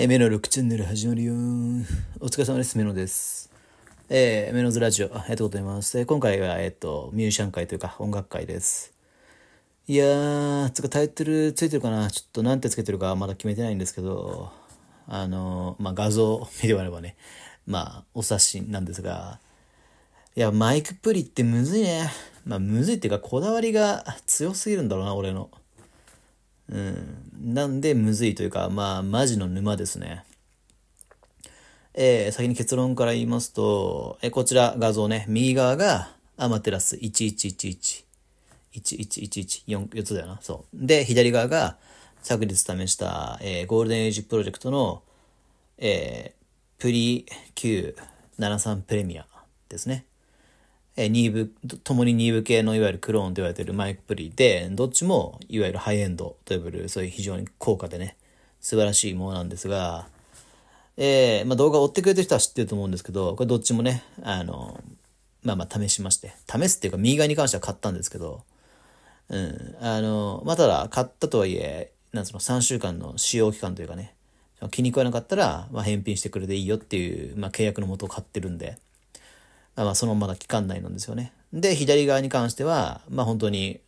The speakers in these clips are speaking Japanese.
えー、メノルクチャンネル始まるよお疲れ様です、メノです。えー、メノズラジオ、ありがとうございます。えー、今回は、えっ、ー、と、ミュージシャン会というか、音楽会です。いやー、つかタイトルついてるかなちょっとなんてつけてるかまだ決めてないんですけど、あのー、まあ、画像見てもらえばね、まあ、お察しなんですが、いや、マイクプリってむずいね。まあ、むずいっていうか、こだわりが強すぎるんだろうな、俺の。うん。なんで、むずいというか、まあ、マジの沼ですね。えー、先に結論から言いますと、えー、こちら画像ね、右側がアマテラス1111。1111 4, 4つだよな。そう。で、左側が昨日試した、えー、ゴールデンエイジプロジェクトの、えー、プリ Q73 プレミアですね。えニーブ、共にニーブ系のいわゆるクローンと言われているマイクプリで、どっちもいわゆるハイエンドと呼ばれる、そういう非常に高価でね、素晴らしいものなんですが、えー、まあ、動画を追ってくれてる人は知ってると思うんですけど、これどっちもね、あの、まあまあ試しまして、試すっていうか右側に関しては買ったんですけど、うん、あの、まあ、ただ買ったとはいえ、なんその3週間の使用期間というかね、気に食わなかったら、まあ、返品してくれていいよっていう、まあ、契約のもとを買ってるんで、まあ、そのまだ期間内なんですよね。で、左側に関しては、まあ本当に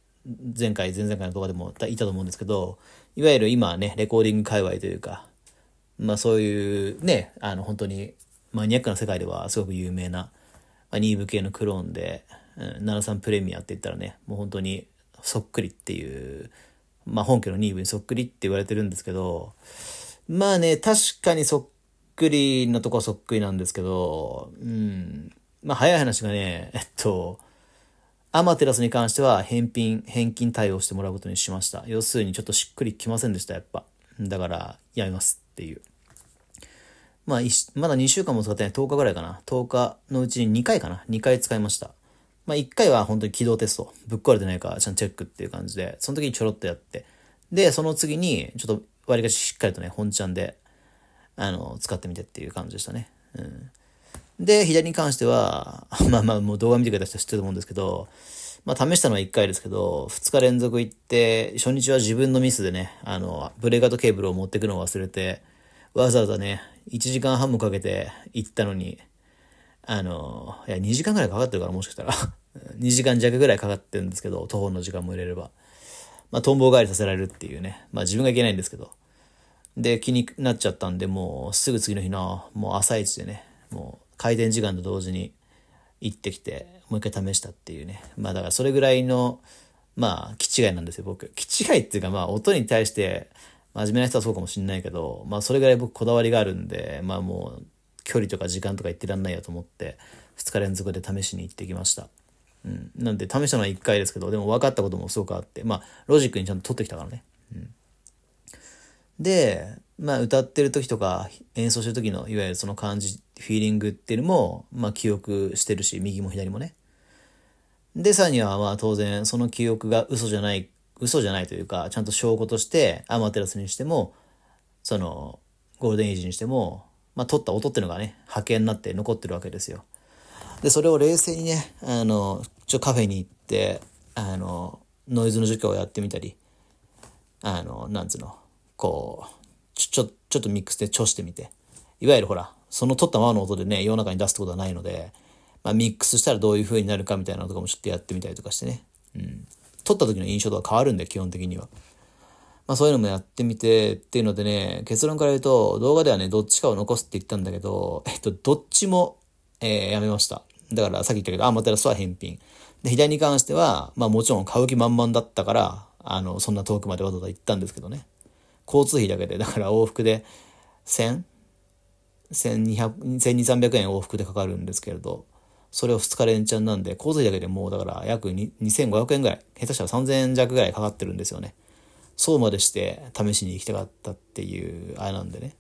前回、前々回の動画でもいたと思うんですけど、いわゆる今ね、レコーディング界隈というか、まあそういうね、あの本当にマニアックな世界ではすごく有名な、まあ、ニーブ系のクローンで、うん、73プレミアって言ったらね、もう本当にそっくりっていう、まあ本家のニーブにそっくりって言われてるんですけど、まあね、確かにそっくりのとこはそっくりなんですけど、うん、まあ、早い話がね、えっと、アマテラスに関しては返品、返金対応してもらうことにしました。要するにちょっとしっくりきませんでした、やっぱ。だから、やめますっていう。まあ、まだ2週間も使ってない。10日ぐらいかな。10日のうちに2回かな。2回使いました。まあ、1回は本当に起動テスト。ぶっ壊れてないか、ちゃんとチェックっていう感じで、その時にちょろっとやって。で、その次に、ちょっと割りかししっかりとね、本ちゃんで、あの、使ってみてっていう感じでしたね。うん。で、左に関しては、まあまあもう動画見てくれた人は知ってると思うんですけど、まあ試したのは1回ですけど、2日連続行って、初日は自分のミスでね、あの、ブレーカーとケーブルを持ってくのを忘れて、わざわざね、1時間半もかけて行ったのに、あの、いや、2時間ぐらいかかってるから、もしかしたら2 時間弱ぐらいかかってるんですけど、徒歩の時間も入れれば。まあ、トンボ返りさせられるっていうね。まあ、自分がいけないんですけど。で、気になっちゃったんで、もう、すぐ次の日の、もう朝一でね、もう、開店時間と同時に行ってきて、もう一回試したっていうね。まあだからそれぐらいの、まあ、気違いなんですよ、僕。気違いっていうか、まあ、音に対して、真面目な人はそうかもしんないけど、まあ、それぐらい僕こだわりがあるんで、まあもう、距離とか時間とか言ってらんないやと思って、2日連続で試しに行ってきました。うん。なんで、試したのは1回ですけど、でも分かったこともすごくあって、まあ、ロジックにちゃんと取ってきたからね。うん。で、まあ歌ってる時とか演奏してる時のいわゆるその感じ、フィーリングっていうのも、まあ記憶してるし、右も左もね。で、さらにはまあ当然その記憶が嘘じゃない、嘘じゃないというか、ちゃんと証拠として、アマテラスにしても、その、ゴールデンエイジにしても、まあ撮った音っていうのがね、波形になって残ってるわけですよ。で、それを冷静にね、あの、ちょ、カフェに行って、あの、ノイズの除去をやってみたり、あの、なんつうの、こう、ちょ、ちょ、ちょっとミックスで調してみて。いわゆるほら、その取ったままの音でね、世の中に出すってことはないので、まあ、ミックスしたらどういう風になるかみたいなのとかもちょっとやってみたりとかしてね。うん。撮った時の印象とは変わるんで、基本的には。まあそういうのもやってみてっていうのでね、結論から言うと、動画ではね、どっちかを残すって言ったんだけど、えっと、どっちも、えー、やめました。だからさっき言ったけど、アマテラスは返品。で、左に関しては、まあもちろん買う気満々だったから、あの、そんな遠くまでわざわざ行ったんですけどね。交通費だけで、だから往復で1000、1200、1200、300円往復でかかるんですけれど、それを2日連チャンなんで、交通費だけでもうだから約2500円ぐらい、下手したら3000円弱ぐらいかかってるんですよね。そうまでして試しに行きたかったっていうあれなんでね。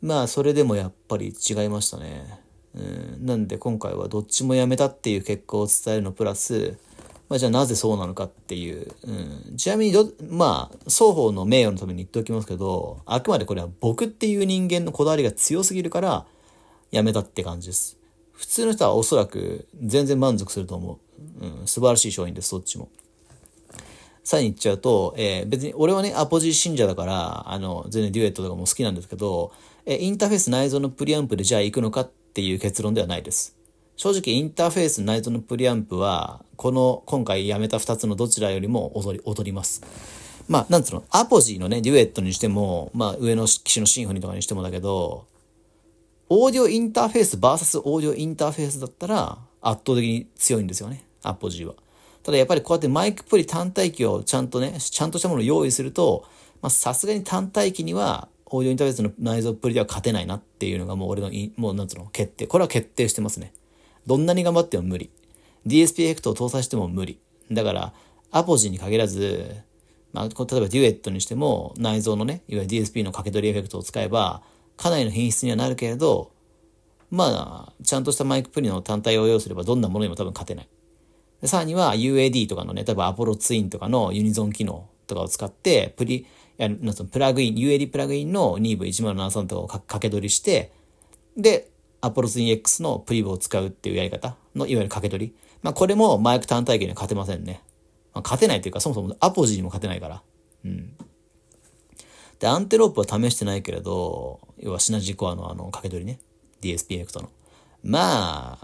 まあ、それでもやっぱり違いましたね。うん、なんで今回はどっちもやめたっていう結果を伝えるのプラス、まあ、じゃあなぜそうなのかっていう。うん、ちなみにまあ、双方の名誉のために言っておきますけど、あくまでこれは僕っていう人間のこだわりが強すぎるから、やめたって感じです。普通の人はおそらく全然満足すると思う。うん、素晴らしい商品です、そっちも。さらに言っちゃうと、えー、別に俺はね、アポジ信者だから、あの、全然デュエットとかも好きなんですけど、えー、インターフェース内蔵のプリアンプでじゃあ行くのかっていう結論ではないです。正直インターフェース内蔵のプリアンプは、この今回やめた2つのどちらよりも踊り、踊ります。まあ、なんつうの、アポジーのね、デュエットにしても、まあ、上の機種のシンフォニーとかにしてもだけど、オーディオインターフェース VS オーディオインターフェースだったら、圧倒的に強いんですよね、アポジーは。ただやっぱりこうやってマイクプリ単体機をちゃんとね、ちゃんとしたものを用意すると、まさすがに単体機には、オーディオインターフェースの内蔵プリでは勝てないなっていうのがもう俺の、もうなんつうの、決定。これは決定してますね。どんなに頑張っても無理。DSP エフェクトを搭載しても無理。だから、アポジに限らず、まあ、例えばデュエットにしても内蔵のね、いわゆる DSP の掛け取りエフェクトを使えば、かなりの品質にはなるけれど、まあ、ちゃんとしたマイクプリの単体を要すればどんなものにも多分勝てない。さらには UAD とかのね、例えばアポロツインとかのユニゾン機能とかを使って、プリ、なんプラグイン、UAD プラグインの 2V1073 とかを掛け取りして、で、アポロスイン X のプリブを使うっていうやり方のいわゆる掛け取り。まあこれもマイク単体系には勝てませんね。まあ、勝てないというかそもそもアポジーにも勝てないから。うん。で、アンテロープは試してないけれど、要はシナジーコアのあの掛け取りね。DSP エフェクトの。ま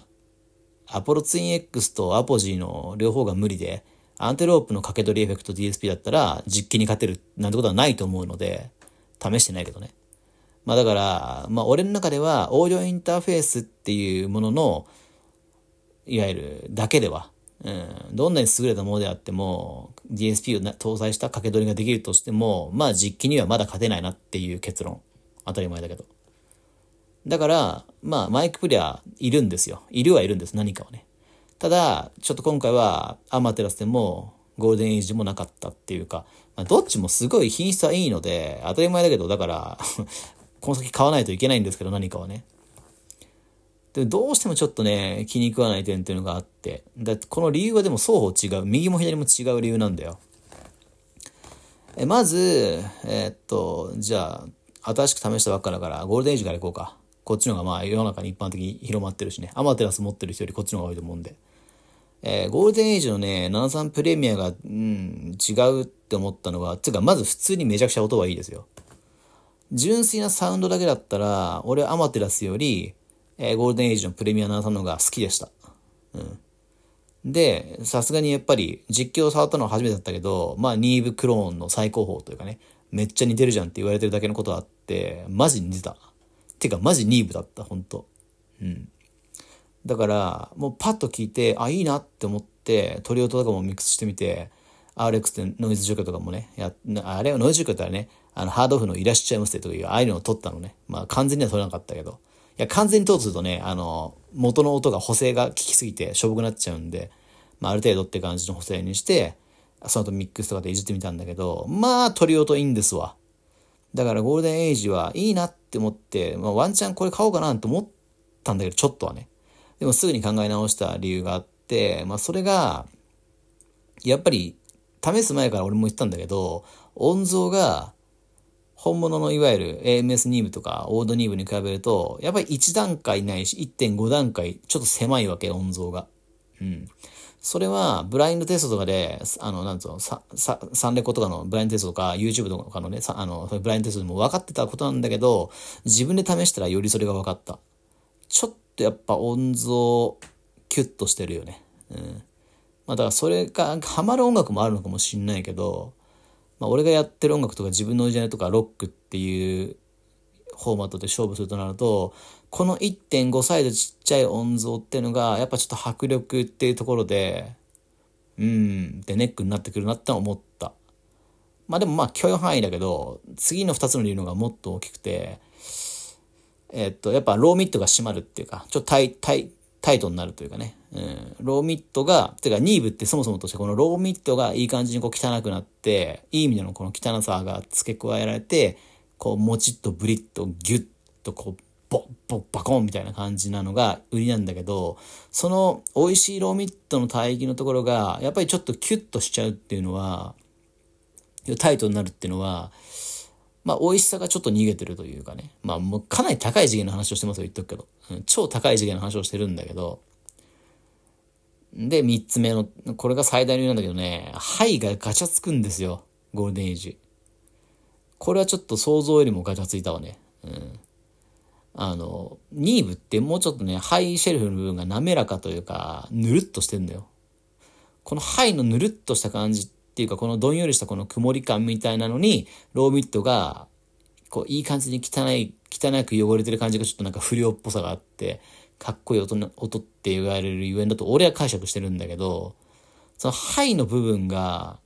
あ、アポロツイン X とアポジーの両方が無理で、アンテロープの掛け取りエフェクト DSP だったら実機に勝てるなんてことはないと思うので、試してないけどね。まあだから、まあ俺の中ではオーディオインターフェースっていうものの、いわゆるだけでは、うん、どんなに優れたものであっても、DSP を搭載した掛け取りができるとしても、まあ実機にはまだ勝てないなっていう結論。当たり前だけど。だから、まあマイクプレアいるんですよ。いるはいるんです、何かをね。ただ、ちょっと今回はアマテラスでもゴールデンエイジもなかったっていうか、まあ、どっちもすごい品質はいいので、当たり前だけど、だからこの先買わないといけないんですけど、何かはね。で、どうしてもちょっとね、気に食わない点っていうのがあって、だってこの理由はでも双方違う、右も左も違う理由なんだよ。えまず、えー、っと、じゃあ、新しく試したばっかだから、ゴールデンエイジからいこうか。こっちの方がまあ世の中に一般的に広まってるしね、アマテラス持ってる人よりこっちの方が多いと思うんで。えー、ゴールデンエイジのね、73プレミアが、うん、違うって思ったのは、つうかまず普通にめちゃくちゃ音はいいですよ。純粋なサウンドだけだったら、俺はアマテラスより、えー、ゴールデンエイジのプレミアナーさんの方が好きでした。うん。で、さすがにやっぱり実況を触ったのは初めてだったけど、まあニーブクローンの最高峰というかね、めっちゃ似てるじゃんって言われてるだけのことあって、マジ似てた。てかマジニーブだった、ほんと。うん。だから、もうパッと聞いて、あ、いいなって思って、鳥音とかもミックスしてみて、RX てノイズ除去とかもね、やあれはノイズ除去だったらね、あの、ハードオフのいらっしゃいませという、ああいうのを撮ったのね。まあ、完全には撮れなかったけど。いや、完全に撮るとね、あの、元の音が補正が効きすぎてしょぼくなっちゃうんで、まあ、ある程度って感じの補正にして、その後ミックスとかでいじってみたんだけど、まあ、撮り音いいんですわ。だからゴールデンエイジはいいなって思って、まあ、ワンチャンこれ買おうかなと思ったんだけど、ちょっとはね。でもすぐに考え直した理由があって、まあ、それが、やっぱり、試す前から俺も言ったんだけど、音像が、本物のいわゆる AMS ニーブとかオードニーブに比べると、やっぱり1段階ないし1.5段階ちょっと狭いわけ、音像が。うん。それは、ブラインドテストとかで、あの、なんつうの、さ、さ、サンレコとかのブラインドテストとか、YouTube とかのね、あの、ブラインドテストでも分かってたことなんだけど、自分で試したらよりそれが分かった。ちょっとやっぱ音像、キュッとしてるよね。うん。まあだからそれが、ハマる音楽もあるのかもしんないけど、まあ、俺がやってる音楽とか自分のオリジナルとかロックっていうフォーマットで勝負するとなるとこの1.5サイズちっちゃい音像っていうのがやっぱちょっと迫力っていうところでうんでネックになってくるなって思ったまあでもまあ許容範囲だけど次の2つの理由のがもっと大きくてえっとやっぱローミットが締まるっていうかちょっとタイトになるというかね、うん、ローミットが、てかニーブってそもそもとしてこのローミットがいい感じにこう汚くなって、いい意味でのこの汚さが付け加えられて、こうもちっとブリッとギュッとこうボッボッバコンみたいな感じなのが売りなんだけど、その美味しいローミットの帯域のところが、やっぱりちょっとキュッとしちゃうっていうのは、タイトになるっていうのは、まあ、美味しさがちょっと逃げてるというかね。まあ、もうかなり高い次元の話をしてますよ、言っとくけど。うん、超高い次元の話をしてるんだけど。で、三つ目の、これが最大の理由なんだけどね、肺がガチャつくんですよ、ゴールデンエイジ。これはちょっと想像よりもガチャついたわね。うん。あの、ニーブってもうちょっとね、肺シェルフの部分が滑らかというか、ぬるっとしてんだよ。この肺のぬるっとした感じていうか、このどんよりしたこの曇り感みたいなのに、ローミットが、こう、いい感じに汚い、汚く汚れてる感じがちょっとなんか不良っぽさがあって、かっこいい音音って言われるゆえんだと俺は解釈してるんだけど、そのハイの部分が、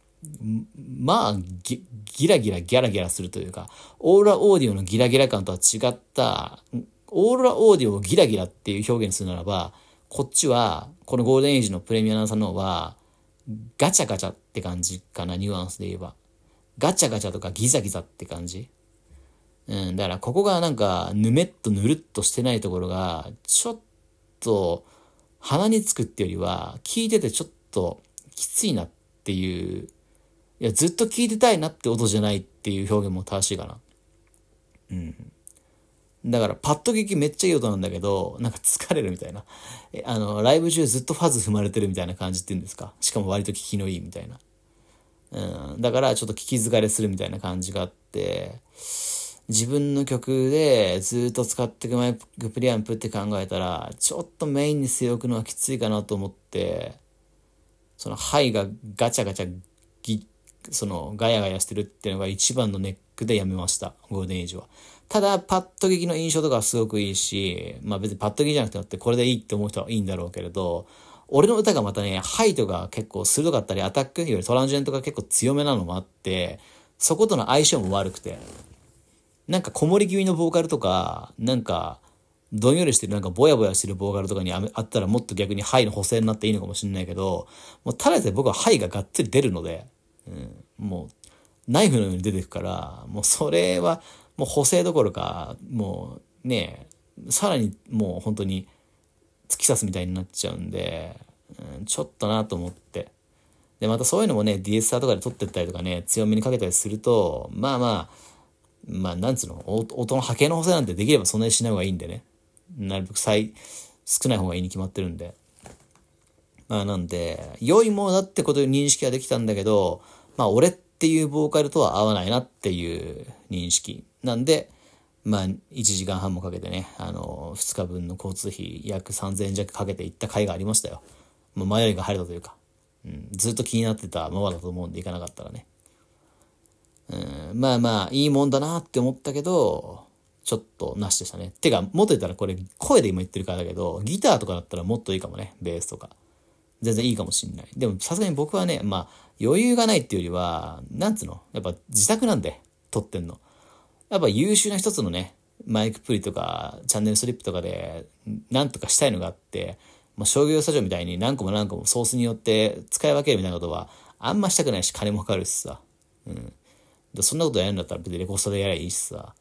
まあギ、ギラギラギャラギャラするというか、オーラオーディオのギラギラ感とは違った、オーラオーディオをギラギラっていう表現するならば、こっちは、このゴールデンエイジのプレミアナーさんの方は、ガチャガチャって感じかな、ニュアンスで言えば。ガチャガチャとかギザギザって感じ。うん、だからここがなんか、ぬめっとぬるっとしてないところが、ちょっと、鼻につくってよりは、聞いててちょっときついなっていう、いや、ずっと聞いてたいなって音じゃないっていう表現も正しいかな。うん。だから、パッと聞きめっちゃいい音なんだけど、なんか疲れるみたいな。あの、ライブ中ずっとファズ踏まれてるみたいな感じっていうんですか。しかも割と聞きのいいみたいな。うん、だから、ちょっと聞き疲れするみたいな感じがあって、自分の曲でずっと使っていくマイクプリアンプって考えたら、ちょっとメインに据え置くのはきついかなと思って、その、ハイがガチャガチャ、ぎ、その、ガヤガヤしてるっていうのが一番のネックでやめました。ゴールデンエイジは。ただ、パッと劇の印象とかはすごくいいし、まあ別にパッと劇じゃなくてって、これでいいって思う人はいいんだろうけれど、俺の歌がまたね、ハイとか結構鋭かったり、アタックよりトランジェントが結構強めなのもあって、そことの相性も悪くて、なんかこもり気味のボーカルとか、なんか、どんよりしてる、なんかぼやぼやしてるボーカルとかにあったらもっと逆にハイの補正になっていいのかもしれないけど、もうただで僕はハイががっつり出るので、うん、もう、ナイフのように出てくから、もうそれはもう補正どころか、もうね、さらにもう本当に突き刺すみたいになっちゃうんで、うん、ちょっとなと思って。で、またそういうのもね、DSR とかで撮ってったりとかね、強めにかけたりすると、まあまあ、まあ、なんつうの、音の波形の補正なんてできればそんなにしない方がいいんでね。なるべく最、少ない方がいいに決まってるんで。まあ、なんで、良いものだってこと認識はできたんだけど、まあ、俺っていうボーカルとは合わないなっていう認識。なんで、まあ、1時間半もかけてね、あの、2日分の交通費約3000円弱かけて行った回がありましたよ。もう迷いが晴れたというか、うん、ずっと気になってたままだと思うんで行かなかったらね。うん、まあまあ、いいもんだなって思ったけど、ちょっとなしでしたね。てか、もっと言ったらこれ、声で今言ってるからだけど、ギターとかだったらもっといいかもね、ベースとか。全然いいかもしんない。でも、さすがに僕はね、まあ、余裕がないっていうよりは、なんつうのやっぱ自宅なんで、撮ってんの。やっぱ優秀な一つのね、マイクプリとか、チャンネルスリップとかで、なんとかしたいのがあって、ま商業作業みたいに何個も何個もソースによって使い分けるみたいなことは、あんましたくないし、金もかかるしさ。うん。そんなことやるんだったら別にレコストでやりゃいいしさ。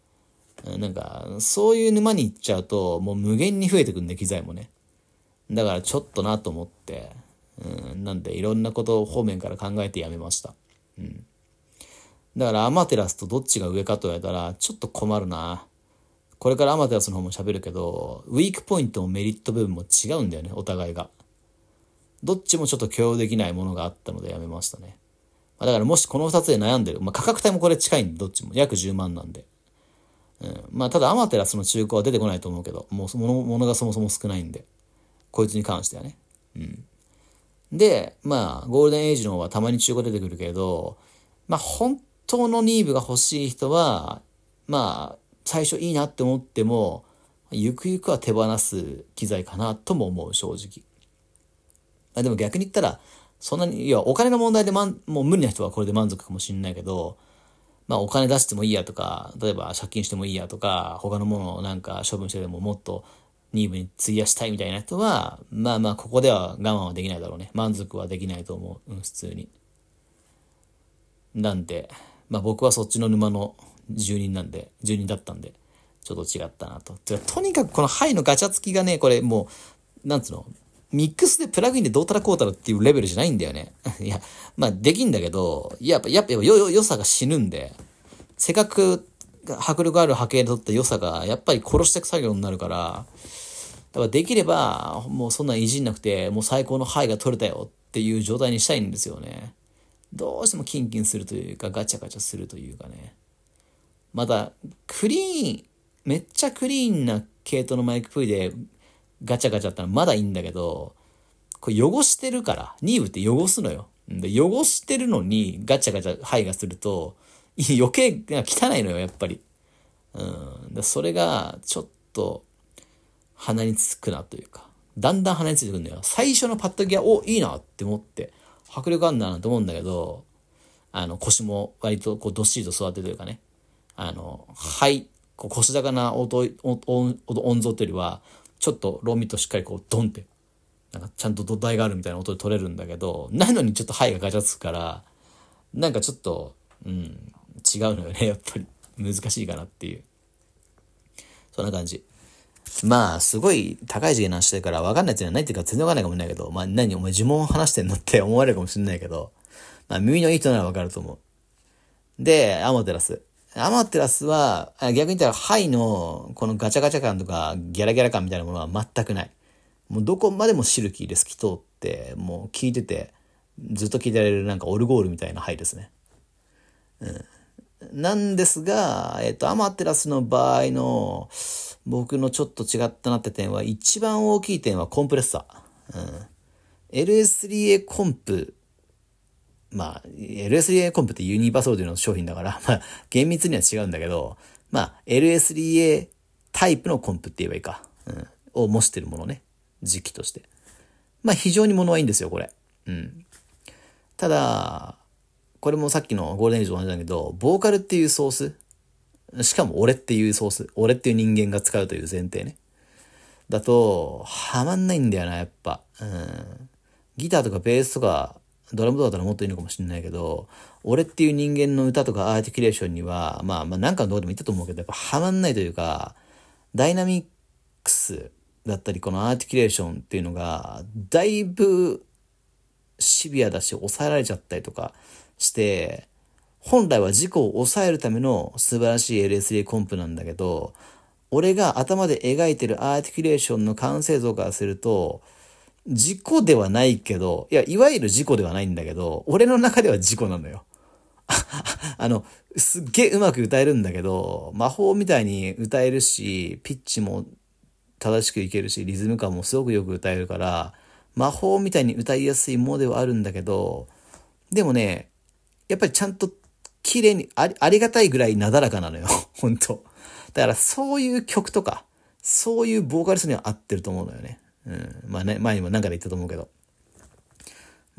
なんか、そういう沼に行っちゃうと、もう無限に増えてくんで、機材もね。だからちょっとなと思って、うん、なんでいろんなことを方面から考えてやめました。うん。だからアマテラスとどっちが上かと言われたら、ちょっと困るな。これからアマテラスの方も喋るけど、ウィークポイントもメリット部分も違うんだよね、お互いが。どっちもちょっと許容できないものがあったのでやめましたね。まあ、だからもしこの二つで悩んでる。まあ、価格帯もこれ近いんで、どっちも。約10万なんで。うん、まあ、ただアマテラスの中古は出てこないと思うけど、もう物物がそもそも少ないんで。こいつに関してはね。うん。で、まあ、ゴールデンエイジの方はたまに中古出てくるけど、まあ、本当のニーブが欲しい人は、まあ、最初いいなって思っても、ゆくゆくは手放す機材かなとも思う、正直。あでも逆に言ったら、そんなに、いや、お金の問題でまん、もう無理な人はこれで満足かもしれないけど、まあお金出してもいいやとか、例えば借金してもいいやとか、他のものをなんか処分してでももっとニーブに費やしたいみたいな人は、まあまあここでは我慢はできないだろうね。満足はできないと思う。うん、普通に。なんて。まあ僕はそっちの沼の住人なんで、住人だったんで、ちょっと違ったなと。とにかくこのハイのガチャつきがね、これもう、なんつうのミックスでプラグインでどうたらこうたらっていうレベルじゃないんだよね。いや、まあできんだけど、やっぱ、やっぱ良さが死ぬんで、せっかく迫力ある波形で撮った良さが、やっぱり殺していく作業になるから、だからできれば、もうそんなんいじんなくて、もう最高のハイが取れたよっていう状態にしたいんですよね。どうしてもキンキンするというか、ガチャガチャするというかね。また、クリーン、めっちゃクリーンな系統のマイクプイでガチャガチャったらまだいいんだけど、これ汚してるから、ニーブって汚すのよ。で、汚してるのにガチャガチャハイがすると、余計汚いのよ、やっぱり。うん。でそれが、ちょっと、鼻につくなというか、だんだん鼻についてくるんだよ。最初のパッとギア、お、いいなって思って。迫力あるんだなと思うんだけど、あの、腰も割とこうどっしりと座ってというかね、あの、はい、こう腰高な音、音、音像というよりは、ちょっとロミとしっかりこうドンって、なんかちゃんと土台があるみたいな音で取れるんだけど、なのにちょっとハイがガチャつくから、なんかちょっと、うん、違うのよね、やっぱり。難しいかなっていう。そんな感じ。まあ、すごい高い次元の話だから分かんないっていうのはないっていうか全然分かんないかもしれないけど、まあ何、お前呪文を話してんのって 思われるかもしれないけど、まあ耳のいい人なら分かると思う。で、アマテラス。アマテラスは、逆に言ったら、ハイの、このガチャガチャ感とか、ギャラギャラ感みたいなものは全くない。もうどこまでもシルキーで透き通って、もう聞いてて、ずっと聞いてられるなんかオルゴールみたいなハイですね。うん。なんですが、えっと、アマテラスの場合の、僕のちょっと違ったなって点は、一番大きい点はコンプレッサー。うん。LS3A コンプ。まあ、LS3A コンプってユニバーソルディの商品だから、まあ、厳密には違うんだけど、まあ、LS3A タイプのコンプって言えばいいか。うん。を模してるものね。時期として。まあ、非常に物はいいんですよ、これ。うん。ただ、これもさっきのゴールデンエイジと同じだけど、ボーカルっていうソース、しかも俺っていうソース、俺っていう人間が使うという前提ね。だと、はまんないんだよな、やっぱ。うん。ギターとかベースとか、ドラムとかだったらもっといいのかもしれないけど、俺っていう人間の歌とかアーティキュレーションには、まあまあなんかの動画でも言ったと思うけど、やっぱはまんないというか、ダイナミックスだったり、このアーティキュレーションっていうのが、だいぶシビアだし抑えられちゃったりとかして、本来は事故を抑えるための素晴らしい LSD コンプなんだけど、俺が頭で描いてるアーティキュレーションの完成像からすると、事故ではないけど、いや、いわゆる事故ではないんだけど、俺の中では事故なのよ。あの、すっげえうまく歌えるんだけど、魔法みたいに歌えるし、ピッチも正しくいけるし、リズム感もすごくよく歌えるから、魔法みたいに歌いやすいものではあるんだけど、でもね、やっぱりちゃんと綺麗にあり、ありがたいぐらいなだらかなのよ。本当だからそういう曲とか、そういうボーカリストには合ってると思うのよね。うん。まあね、前にも何かで言ったと思うけど。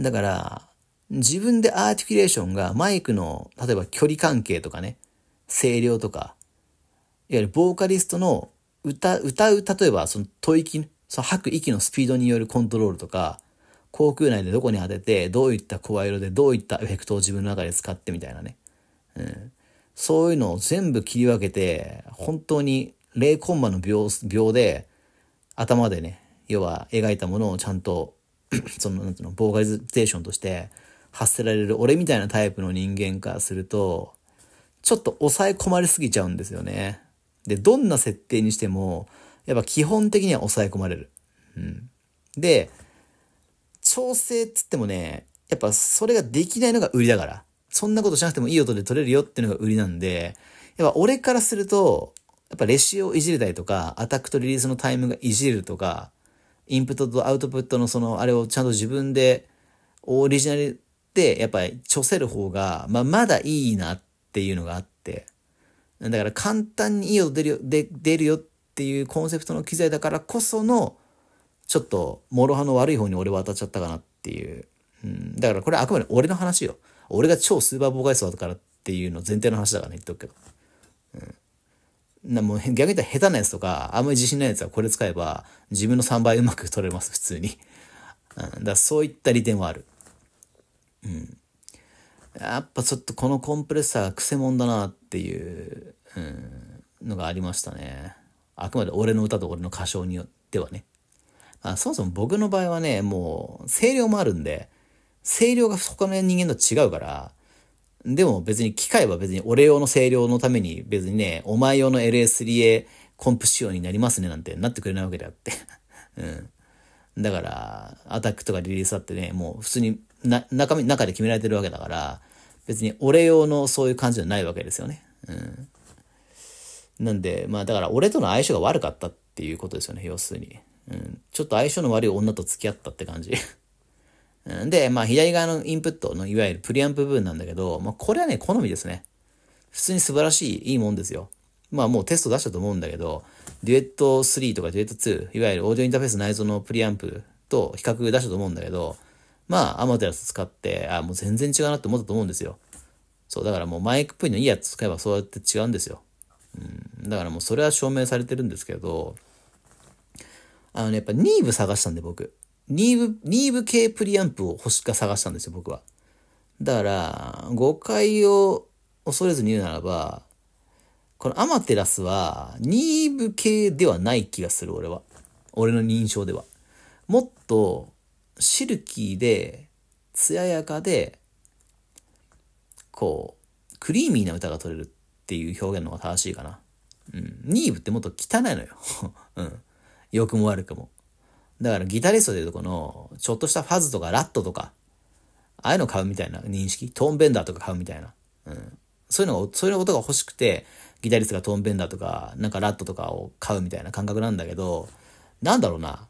だから、自分でアーティキュレーションがマイクの、例えば距離関係とかね、声量とか、いわゆるボーカリストの歌、歌う、例えばその吐息、その吐く息のスピードによるコントロールとか、口腔内でどこに当てて、どういった声色で、どういったエフェクトを自分の中で使ってみたいなね。うん、そういうのを全部切り分けて、本当に0コンマの秒秒で、頭でね、要は描いたものをちゃんと その、なんていうの、ボーカリゼーションとして発せられる俺みたいなタイプの人間からすると、ちょっと抑え込まれすぎちゃうんですよね。で、どんな設定にしても、やっぱ基本的には抑え込まれる。うん。で、調整っつってもね、やっぱそれができないのが売りだから。そんなことしなくてもいい音で撮れるよっていうのが売りなんで、やっぱ俺からすると、やっぱレシオをいじれたりとか、アタックとリリースのタイムがいじれるとか、インプットとアウトプットのその、あれをちゃんと自分で、オリジナルで、やっぱり、ょせる方が、まあ、まだいいなっていうのがあって。だから簡単にいい音出るよ、で、出るよっていうコンセプトの機材だからこその、ちょっと、諸刃の悪い方に俺は当たっちゃったかなっていう。うん、だからこれあくまで俺の話よ。俺が超スーパーボーカリストだからっていうの前提の話だからね、言っとくけど。うん。な、もう逆に言ったら下手なやつとか、あんまり自信ないやつはこれ使えば、自分の3倍うまく取れます、普通に。うん。だそういった利点はある。うん。やっぱちょっとこのコンプレッサーくせ者だなっていう、うん、のがありましたね。あくまで俺の歌と俺の歌唱によってはね。あそもそも僕の場合はね、もう声量もあるんで、声量が他の人間と違うから、でも別に機械は別に俺用の声量のために別にね、お前用の LS3A コンプ仕様になりますねなんてなってくれないわけであって。うん。だから、アタックとかリリースだってね、もう普通にな中身、中で決められてるわけだから、別に俺用のそういう感じじゃないわけですよね。うん。なんで、まあだから俺との相性が悪かったっていうことですよね、要するに。うん。ちょっと相性の悪い女と付き合ったって感じ。で、まあ、左側のインプットのいわゆるプリアンプ部分なんだけど、まあ、これはね、好みですね。普通に素晴らしい、いいもんですよ。まあ、もうテスト出したと思うんだけど、デュエット3とかデュエット2、いわゆるオーディオインターフェース内蔵のプリアンプと比較出したと思うんだけど、まあ、アマテラス使って、あ、もう全然違うなって思ったと思うんですよ。そう、だからもうマイクっぽいのいいやつ使えばそうやって違うんですよ。うん、だからもうそれは証明されてるんですけど、あのね、やっぱニーブ探したんで僕。ニーブ、ニーブ系プリアンプを星か探したんですよ、僕は。だから、誤解を恐れずに言うならば、このアマテラスは、ニーブ系ではない気がする、俺は。俺の認証では。もっと、シルキーで、艶やかで、こう、クリーミーな歌が取れるっていう表現の方が正しいかな。うん。ニーブってもっと汚いのよ。うん。良くも悪くも。だからギタリストでいうとこの、ちょっとしたファズとかラットとか、ああいうの買うみたいな認識、トーンベンダーとか買うみたいな。うん。そういうのが、そういうことが欲しくて、ギタリストがトーンベンダーとか、なんかラットとかを買うみたいな感覚なんだけど、なんだろうな。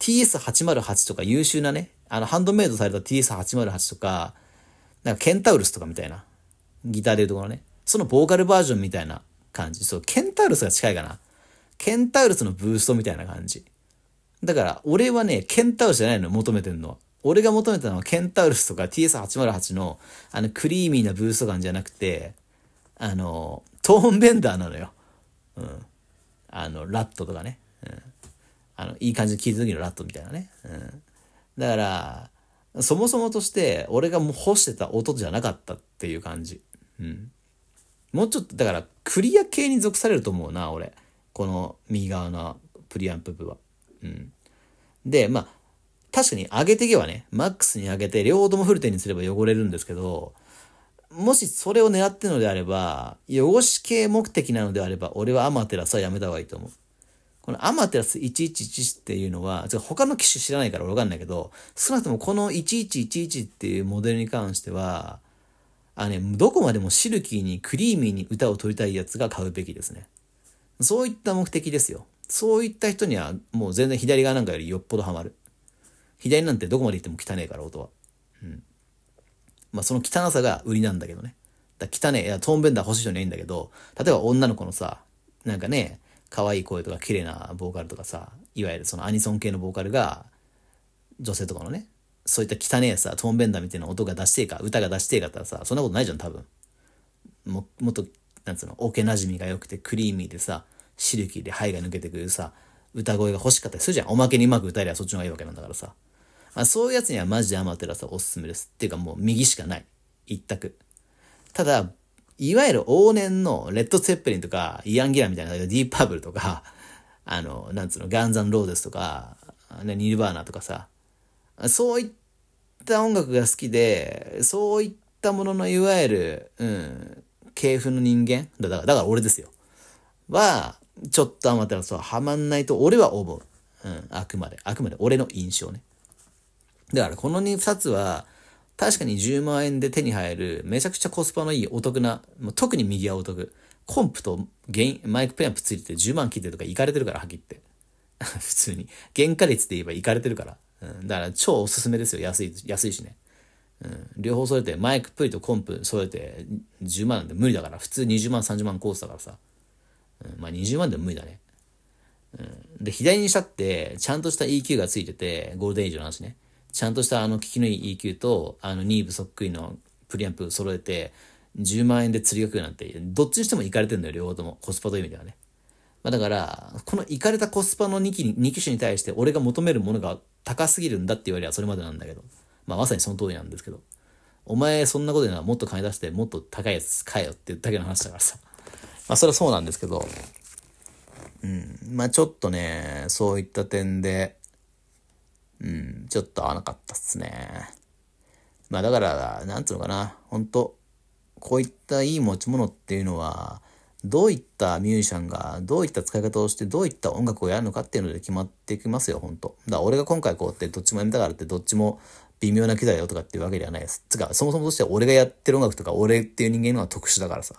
TS808 とか優秀なね、あの、ハンドメイドされた TS808 とか、なんかケンタウルスとかみたいな。ギターでいうところね。そのボーカルバージョンみたいな感じ。そう、ケンタウルスが近いかな。ケンタウルスのブーストみたいな感じ。だから、俺はね、ケンタウルスじゃないの求めてんのは。俺が求めたのはケンタウルスとか TS808 の、あの、クリーミーなブーストガンじゃなくて、あの、トーンベンダーなのよ。うん。あの、ラットとかね。うん。あの、いい感じのいたきのラットみたいなね。うん。だから、そもそもとして、俺がもう干してた音じゃなかったっていう感じ。うん。もうちょっと、だから、クリア系に属されると思うな、俺。この右側のプリアンプ部は。うん。で、まあ、確かに上げていけばね、マックスに上げて、両方ともフルテンにすれば汚れるんですけど、もしそれを狙ってるのであれば、汚し系目的なのであれば、俺はアマテラスはやめた方がいいと思う。このアマテラス111っていうのは、他の機種知らないからわかんないけど、少なくともこの1111っていうモデルに関しては、あね、どこまでもシルキーにクリーミーに歌を取りたいやつが買うべきですね。そういった目的ですよ。そういった人にはもう全然左側なんかよりよっぽどハマる。左なんてどこまで行っても汚えから音は。うん。まあその汚さが売りなんだけどね。だ汚え、いや、トーンベンダー欲しい人にはいいんだけど、例えば女の子のさ、なんかね、可愛い声とか綺麗なボーカルとかさ、いわゆるそのアニソン系のボーカルが、女性とかのね、そういった汚えさ、トーンベンダーみたいな音が出してえか、歌が出してえかったらさ、そんなことないじゃん、多分。も、もっと、なんつうの、おけなじみが良くてクリーミーでさ、シルキーで肺が抜けてくるさ、歌声が欲しかったりするじゃん。おまけにうまく歌えりゃそっちの方がいいわけなんだからさ。まあ、そういうやつにはマジでアマテラスはおすすめです。っていうかもう右しかない。一択。ただ、いわゆる往年のレッド・ツェッペリンとか、イアン・ギラみたいな、ディープ・パブルとか、あの、なんつうの、ガンザン・ローデスとか、ね、ニルバーナとかさ、そういった音楽が好きで、そういったものの、いわゆる、うん、系譜の人間だから、だから俺ですよ。は、ちょっと余ったらそう、はまんないと俺は思う。うん、あくまで。あくまで俺の印象ね。だからこの2つは、確かに10万円で手に入る、めちゃくちゃコスパのいいお得な、もう特に右はお得。コンプとゲイン、マイクプアンプついてて10万切ってとかいかれてるから、はっきり言って。普通に。原価率で言えばいかれてるから。うん、だから超おすすめですよ。安い、安いしね。うん、両方揃えて、マイクプリとコンプ揃えて10万なんて無理だから、普通20万、30万コースだからさ。まあ20万でも無理だね。うん、で、左にしたって、ちゃんとした EQ がついてて、ゴールデン以上の話ね。ちゃんとしたあの、効きのいい EQ と、あの、ニーブそっくりのプリアンプ揃えて、10万円で釣りが食なんて、どっちにしてもいかれてんだよ、両方とも。コスパという意味ではね。まあ、だから、このいかれたコスパの2機 ,2 機種に対して俺が求めるものが高すぎるんだって言われればそれまでなんだけど。まあ、まさにその通りなんですけど。お前そんなこと言うならもっと金出してもっと高いやつ買えよって言っただけの話だからさ。まあ、それはそうなんですけど、うん、まあ、ちょっとね、そういった点で、うん、ちょっと合わなかったっすね。まあ、だから、なんつうのかな、本当こういったいい持ち物っていうのは、どういったミュージシャンが、どういった使い方をして、どういった音楽をやるのかっていうので決まってきますよ、本当だから俺が今回こうってどっちもやめたからってどっちも微妙な機材だよとかっていうわけではないです。つか、そもそもとしては俺がやってる音楽とか俺っていう人間のは特殊だからさ。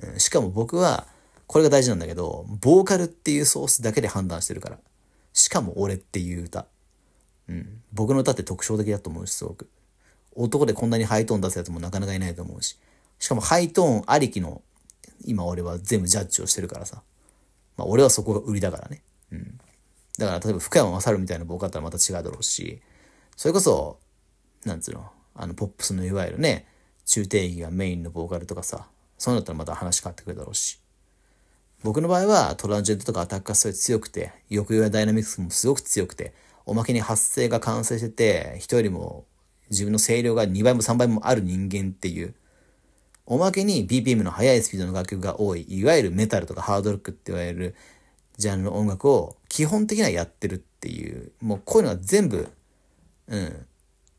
うん、しかも僕は、これが大事なんだけど、ボーカルっていうソースだけで判断してるから。しかも俺っていう歌。うん。僕の歌って特徴的だと思うし、すごく。男でこんなにハイトーン出すやつもなかなかいないと思うし。しかもハイトーンありきの、今俺は全部ジャッジをしてるからさ。まあ俺はそこが売りだからね。うん。だから例えば福山雅治みたいなボーカルだったらまた違うだろうし、それこそ、なんつうの、あの、ポップスのいわゆるね、中低域がメインのボーカルとかさ、そうなったらまた話変わってくるだろうし。僕の場合はトランジェントとかアタッカーすごい強くて、抑揚やダイナミクスもすごく強くて、おまけに発声が完成してて、人よりも自分の声量が2倍も3倍もある人間っていう、おまけに BPM の速いスピードの楽曲が多い、いわゆるメタルとかハードロックって言われるジャンルの音楽を基本的にはやってるっていう、もうこういうのは全部、うん、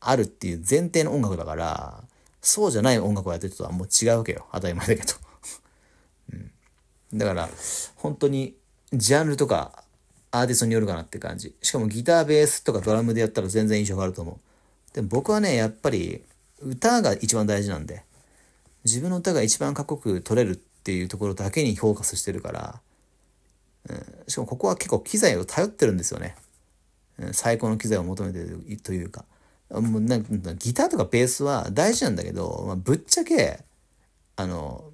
あるっていう前提の音楽だから、そうじゃない音楽をやってる人とはもう違うわけよ。当たり前だけど。うん。だから、本当に、ジャンルとか、アーティストによるかなって感じ。しかもギター、ベースとかドラムでやったら全然印象があると思う。でも僕はね、やっぱり、歌が一番大事なんで、自分の歌が一番かっこよく取れるっていうところだけにフォーカスしてるから、うん、しかもここは結構機材を頼ってるんですよね。うん、最高の機材を求めてるというか。もうなんかギターとかベースは大事なんだけど、まあ、ぶっちゃけあの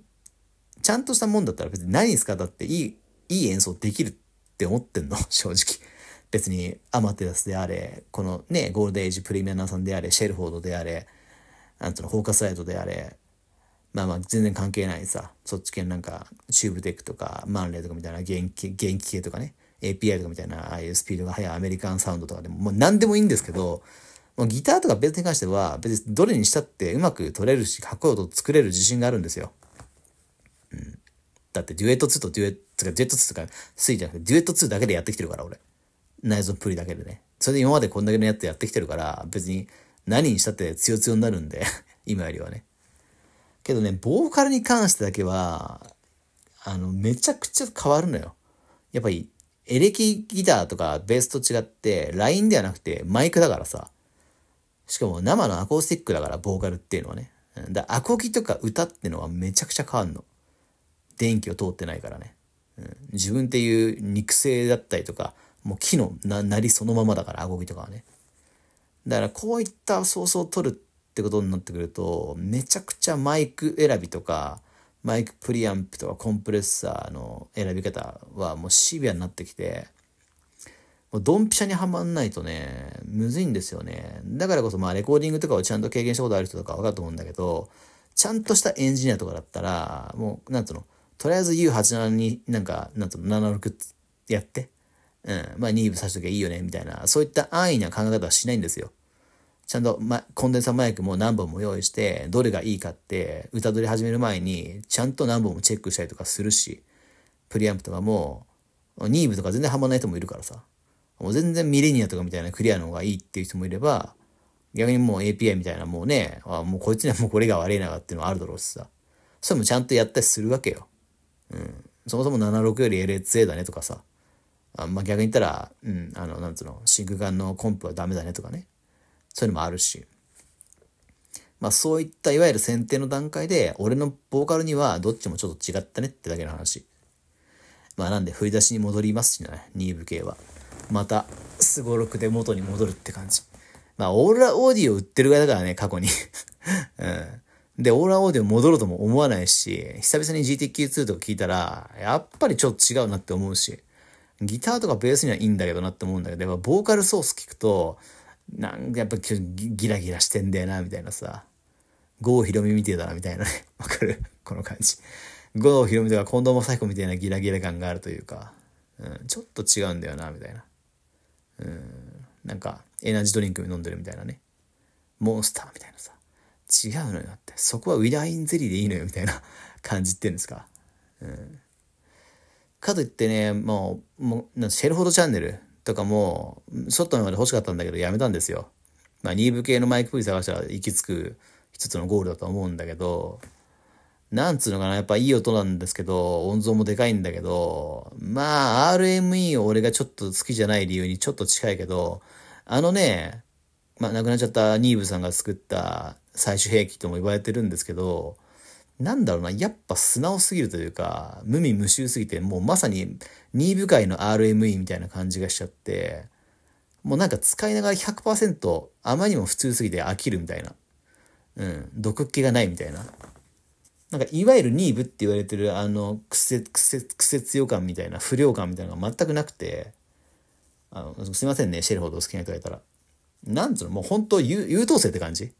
ちゃんとしたもんだったら別に何に使ったっていいいい演奏できるって思ってんの 正直別にアマテラスであれこのねゴールデンエイジプレミアナさんであれシェルフォードであれあんのフォーカスライトであれまあまあ全然関係ないさそっち系なんかチューブテックとかマンレーとかみたいな元気元気系とかね API とかみたいなああいうスピードが速いアメリカンサウンドとかでももう何でもいいんですけどもうギターとかベースに関しては、別にどれにしたってうまく取れるし、かっこいい音作れる自信があるんですよ。うん。だってデュエット2とデュエット、かデュエット2とか3じゃなくて、デュエット2だけでやってきてるから、俺。内臓プリだけでね。それで今までこんだけのやつやってきてるから、別に何にしたって強強になるんで 今よりはね。けどね、ボーカルに関してだけは、あの、めちゃくちゃ変わるのよ。やっぱり、エレキギターとかベースと違って、ラインではなくてマイクだからさ、しかも生のアコースティックだから、ボーカルっていうのはね。だアコギとか歌ってのはめちゃくちゃ変わんの。電気を通ってないからね。うん、自分っていう肉声だったりとか、もう木のななりそのままだから、アコギとかはね。だからこういったソースを取るってことになってくると、めちゃくちゃマイク選びとか、マイクプリアンプとかコンプレッサーの選び方はもうシビアになってきて、もうドンピシャにはまんないとね、むずいんですよね。だからこそ、まあ、レコーディングとかをちゃんと経験したことある人とかわかると思うんだけど、ちゃんとしたエンジニアとかだったら、もう、なんつうの、とりあえず U87 に、なんか、なんつうの、76やって、うん、まあ、2部さしときゃいいよね、みたいな、そういった安易な考え方はしないんですよ。ちゃんと、ま、コンデンサーマイクも何本も用意して、どれがいいかって、歌取り始める前に、ちゃんと何本もチェックしたりとかするし、プリアンプとかも、ニーブとか全然はまらない人もいるからさ。もう全然ミレニアとかみたいなクリアの方がいいっていう人もいれば、逆にもう API みたいなもうね、あもうこいつにはもうこれが悪いなっていうのはあるだろうしさ。それもちゃんとやったりするわけよ。うん。そもそも76より LHA だねとかさ。あまあ逆に言ったら、うん、あの、なんつうの、真空管のコンプはダメだねとかね。そういうのもあるし。まあそういったいわゆる選定の段階で、俺のボーカルにはどっちもちょっと違ったねってだけの話。まあなんで振り出しに戻りますしね、2部系は。また、すごろくで元に戻るって感じ。まあ、オーラオーディオ売ってるいだからね、過去に。うん。で、オーラオーディオ戻ろうとも思わないし、久々に GTQ2 とか聞いたら、やっぱりちょっと違うなって思うし、ギターとかベースにはいいんだけどなって思うんだけど、やっぱボーカルソース聞くと、なんかやっぱギラギラしてんだよな、みたいなさ。郷ひろみみてえだな、みたいなね。わかるこの感じ。郷ひろみとか近藤正彦みたいなギラギラ感があるというか、うん、ちょっと違うんだよな、みたいな。うん、なんかエナジードリンク飲んでるみたいなね、モンスターみたいなさ、違うのよって、そこはウィダーインゼリーでいいのよみたいな 感じってんですか。うん、かといってね、もう、もうシェルフォードチャンネルとかも、ショットまで欲しかったんだけどやめたんですよ。まあ、ニーブ系のマイクプリ探したら行き着く一つのゴールだと思うんだけど、なんつうのかな、やっぱいい音なんですけど、音像もでかいんだけど、まあ、RME を俺がちょっと好きじゃない理由にちょっと近いけど、あのね、まあ、亡くなっちゃったニーブさんが作った最終兵器とも言われてるんですけど、なんだろうな、やっぱ素直すぎるというか、無味無臭すぎて、もうまさにニーブ界の RME みたいな感じがしちゃって、もうなんか使いながら100%あまりにも普通すぎて飽きるみたいな。うん、毒気がないみたいな。なんかいわゆるニーブって言われてるあの癖、癖、癖強感みたいな不良感みたいなのが全くなくて、あのすいませんね、シェルほどお好きな人がいたら。なんつうの、もう本当優優等生って感じ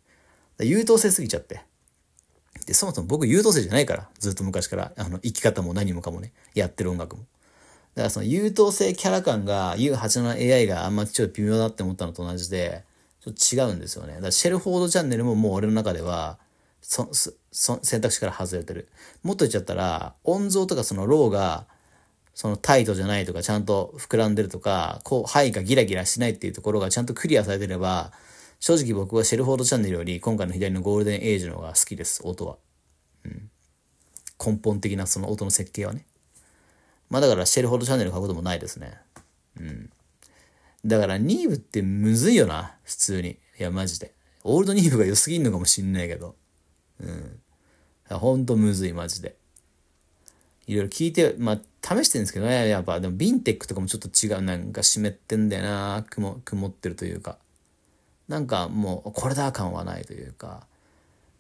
優等生すぎちゃって。で、そもそも僕優等生じゃないから、ずっと昔から、あの、生き方も何もかもね、やってる音楽も。だからその優等生キャラ感が U8 7 AI があんまちょっと微妙だって思ったのと同じで、ちょっと違うんですよね。だからシェルフォードチャンネルももう俺の中では、そそ選択肢から外れてる。もっと言っちゃったら、音像とかそのローが、そのタイトじゃないとか、ちゃんと膨らんでるとか、こう、囲がギラギラしないっていうところがちゃんとクリアされてれば、正直僕はシェルフォードチャンネルより今回の左のゴールデンエイジの方が好きです、音は。うん。根本的なその音の設計はね。まあだからシェルフォードチャンネル買うこともないですね。うん。だからニーブってむずいよな、普通に。いや、マジで。オールドニーブが良すぎんのかもしんないけど。うん。ほんとむずい、マジで。いろいろ聞いて、まあ、試してるんですけどね、やっぱ、でも、ビンテックとかもちょっと違う、なんか湿ってんだよな、曇曇ってるというか。なんかもう、これだ感はないというか。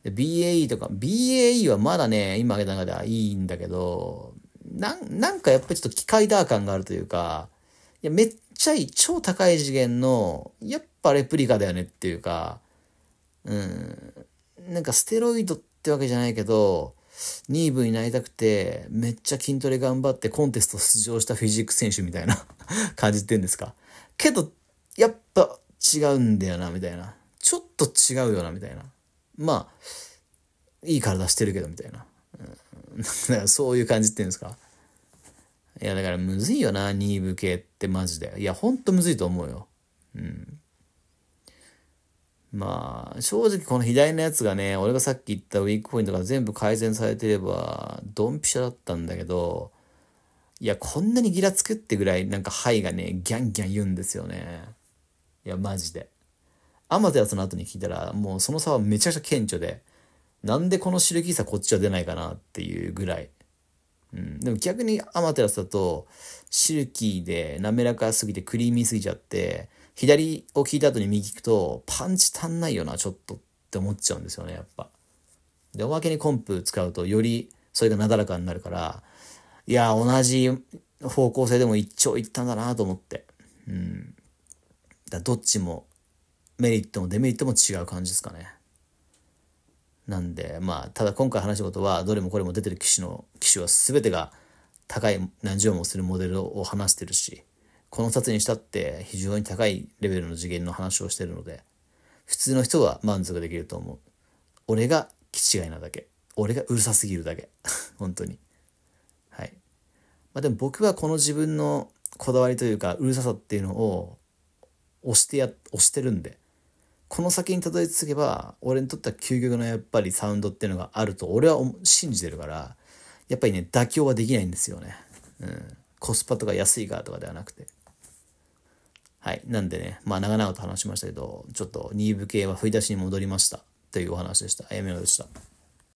BAE とか、BAE はまだね、今挙げた中ではいいんだけど、なん、なんかやっぱりちょっと機械だ感があるというか、いや、めっちゃいい、超高い次元の、やっぱレプリカだよねっていうか、うん、なんかステロイドってわけじゃないけど、ニーブになりたくて、めっちゃ筋トレ頑張ってコンテスト出場したフィジーク選手みたいな 感じてんですか。けど、やっぱ違うんだよな、みたいな。ちょっと違うよな、みたいな。まあ、いい体してるけど、みたいな。うん、そういう感じってんですか。いや、だからむずいよな、ニーブ系ってマジで。いや、ほんとむずいと思うよ。うん。まあ、正直この左のやつがね、俺がさっき言ったウィークポイントが全部改善されてれば、ドンピシャだったんだけど、いや、こんなにギラつくってぐらい、なんか、ハイがね、ギャンギャン言うんですよね。いや、マジで。アマテラスの後に聞いたら、もうその差はめちゃくちゃ顕著で、なんでこのシルキーさこっちは出ないかなっていうぐらい。うん。でも逆にアマテラスだと、シルキーで滑らかすぎてクリーミーすぎちゃって、左を聞いた後に右聞くと、パンチ足んないよな、ちょっとって思っちゃうんですよね、やっぱ。で、おまけにコンプ使うと、よりそれがなだらかになるから、いや、同じ方向性でも一長一短だなと思って。うん。だどっちもメリットもデメリットも違う感じですかね。なんで、まあ、ただ今回話したことは、どれもこれも出てる機種の、機種は全てが高い何十もするモデルを話してるし、この2つにしたって非常に高いレベルの次元の話をしてるので、普通の人は満足できると思う。俺が気違いなだけ。俺がうるさすぎるだけ。本当に。はい。まあでも僕はこの自分のこだわりというか、うるささっていうのを押してや、押してるんで、この先にたどり着けば、俺にとっては究極のやっぱりサウンドっていうのがあると俺は信じてるから、やっぱりね、妥協はできないんですよね。うん。コスパとか安いかとかではなくて。はい。なんでね、まあ長々と話しましたけど、ちょっと2部系は振り出しに戻りましたというお話でした。やめろでした。